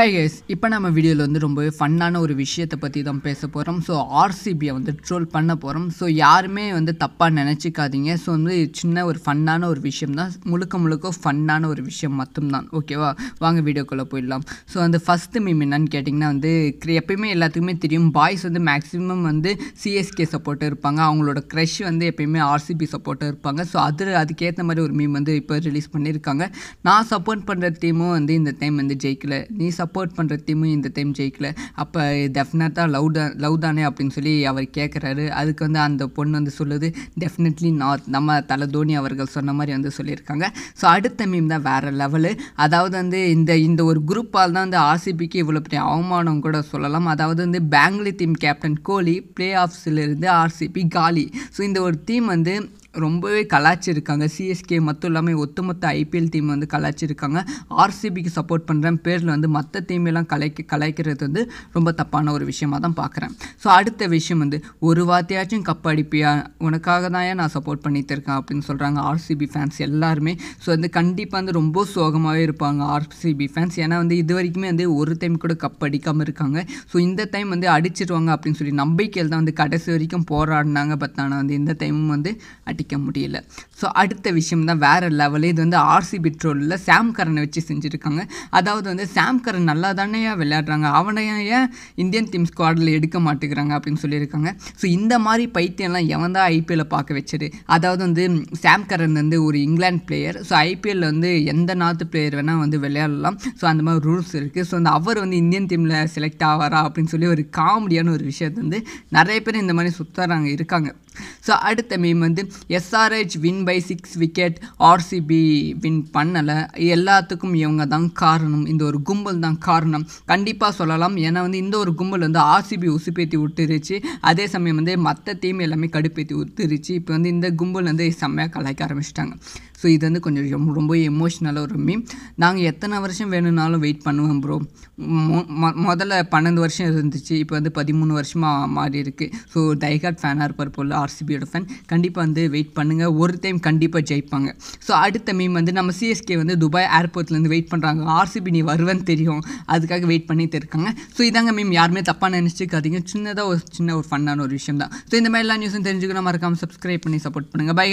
high இப்போ நம்ம வீடியோவில் வந்து ரொம்பவே ஃபன்னான ஒரு விஷயத்தை பற்றி தான் பேச போகிறோம் ஸோ ஆர்சிபியை வந்து ட்ரோல் பண்ண போகிறோம் ஸோ யாருமே வந்து தப்பாக நினச்சிக்காதீங்க ஸோ வந்து சின்ன ஒரு ஃபன்னான ஒரு விஷயம் தான் முழுக்க முழுக்க ஃபன்னான ஒரு விஷயம் மட்டும்தான் ஓகேவா வாங்க வீடியோக்குள்ளே போயிடலாம் ஸோ அந்த ஃபஸ்ட்டு மீம் என்னன்னு கேட்டிங்கன்னா வந்து எப்பயுமே எல்லாத்துக்குமே தெரியும் பாய்ஸ் வந்து மேக்ஸிமம் வந்து சிஎஸ்கே சப்போர்ட்டாக இருப்பாங்க அவங்களோட க்ரஷ் வந்து எப்பயுமே ஆர்சிபி சப்போர்ட்டாக இருப்பாங்க ஸோ அது அதுக்கேற்ற மாதிரி ஒரு மீம் வந்து இப்போ ரிலீஸ் பண்ணியிருக்காங்க நான் சப்போர்ட் பண்ணுற டீமும் வந்து இந்த டைம் வந்து ஜெயிக்கலை நீ சப்போர்ட் சப்போர்ட் பண்ணுற டீமும் இந்த டைம் ஜெயிக்கல அப்போ டெஃபினட்டாக லவ் தான் லவ் தானே அப்படின்னு சொல்லி அவர் கேட்குறாரு அதுக்கு வந்து அந்த பொண்ணு வந்து சொல்லுது டெஃபினெட்லி நார்த் நம்ம தலை தோனி அவர்கள் சொன்ன மாதிரி வந்து சொல்லியிருக்காங்க ஸோ அடுத்த மீம் தான் வேறு லெவலு அதாவது வந்து இந்த இந்த ஒரு குரூப்பால் தான் வந்து ஆர்சிபிக்கு இவ்வளோ பெரிய அவமானம் கூட சொல்லலாம் அதாவது வந்து Bangalore team captain Kohli play ஆஃப்ஸிலிருந்து ஆர்சிபி காலி ஸோ இந்த ஒரு டீம் வந்து ரொம்பவே கலாச்சிருக்காங்க சிஎஸ்கே மட்டும் இல்லாமல் ஒட்டுமொத்த ஐபிஎல் டீம் வந்து கலாய்ச்சிருக்காங்க ஆர்சிபிக்கு சப்போர்ட் பண்ணுற பேரில் வந்து மற்ற டீமெல்லாம் கலைக்க கலாய்க்கிறது வந்து ரொம்ப தப்பான ஒரு விஷயமாக தான் பார்க்குறேன் ஸோ அடுத்த விஷயம் வந்து ஒரு வார்த்தையாச்சும் கப் அடிப்பியா உனக்காக தான் நான் சப்போர்ட் பண்ணித்திருக்கேன் இருக்கேன் அப்படின்னு சொல்கிறாங்க ஆர்சிபி ஃபேன்ஸ் எல்லாருமே ஸோ வந்து கண்டிப்பாக வந்து ரொம்ப சோகமாகவே இருப்பாங்க ஆர்சிபி ஃபேன்ஸ் ஏன்னா வந்து இது வரைக்குமே வந்து ஒரு டைம் கூட கப் அடிக்காமல் இருக்காங்க ஸோ இந்த டைம் வந்து அடிச்சிருவாங்க அப்படின்னு சொல்லி நம்பிக்கையில் தான் வந்து கடைசி வரைக்கும் போராடினாங்க பத்தான வந்து இந்த டைமும் வந்து அடிக்க முடியல ஸோ அடுத்த விஷயம் தான் வேறு லெவலு இது வந்து ஆர்சி பெட்ரோலில் சாம் கரனை வச்சு செஞ்சுருக்காங்க அதாவது வந்து சாம் கரன் நல்லா தானேயா விளையாடுறாங்க அவனையே ஏன் இந்தியன் டீம் ஸ்குவாடில் எடுக்க மாட்டேங்கிறாங்க அப்படின்னு சொல்லியிருக்காங்க ஸோ இந்த மாதிரி பைத்தியம்லாம் எவன் தான் ஐபிஎல்ல பார்க்க வச்சது அதாவது வந்து சாம் கரன் வந்து ஒரு இங்கிலாந்து பிளேயர் ஸோ ஐபிஎல்ல வந்து எந்த நாட்டு பிளேயர் வேணால் வந்து விளையாடலாம் ஸோ அந்த மாதிரி ரூல்ஸ் இருக்குது ஸோ அந்த அவர் வந்து இந்தியன் டீமில் செலக்ட் ஆவாரா அப்படின்னு சொல்லி ஒரு காமெடியான ஒரு விஷயத்தை வந்து நிறைய பேர் இந்த மாதிரி சுத்தாராங்க இருக்காங்க ஸோ அடுத்த மீம் வந்து SRH win by six wicket RCB win பண்ணலை எல்லாத்துக்கும் இவங்க தான் காரணம் இந்த ஒரு கும்பல் தான் காரணம் கண்டிப்பாக சொல்லலாம் ஏன்னா வந்து இந்த ஒரு கும்பல் வந்து ஆர்சிபி உசுப்பேத்தி விட்டுருச்சு அதே சமயம் வந்து மற்ற தீம் எல்லாமே கடுப்பேற்றி விட்டுருச்சு இப்போ வந்து இந்த கும்பல் வந்து செம்மையாக கலாய்க்க ஆரம்பிச்சிட்டாங்க ஸோ இது வந்து கொஞ்சம் ரொம்ப எமோஷ்னலாக ஒரு மீம் நாங்கள் எத்தனை வருஷம் வேணும்னாலும் வெயிட் பண்ணுவோம் ப்ரோ முதல்ல பன்னெண்டு வருஷம் இருந்துச்சு இப்போ வந்து பதிமூணு வருஷமாக மாறி இருக்குது ஸோ டைகாட் ஃபேனாக இருப்பார் போல் ஆர்சிபியோட ஃபேன் கண்டிப்பாக வந்து வெயிட் பண்ணுங்கள் ஒரு டைம் கண்டிப்பாக ஜெயிப்பாங்க ஸோ அடுத்த மீம் வந்து நம்ம சிஎஸ்கே வந்து துபாய் ஏர்போர்ட்லேருந்து வெயிட் பண்ணுறாங்க ஆர்சிபி நீ வருவேன்னு தெரியும் அதுக்காக வெயிட் பண்ணி இருக்காங்க ஸோ இதாங்க மீம் யாருமே தப்பாக நினச்சிக்காதீங்க சின்னதாக ஒரு சின்ன ஒரு ஃபன்னான ஒரு விஷயம் தான் ஸோ இந்த மாதிரி எல்லா நியூஸும் தெரிஞ்சுக்கணும் மறக்காமல் சப்ஸ்கிரைப் பண்ணி சப்போர்ட் பண்ணுங்கள் பை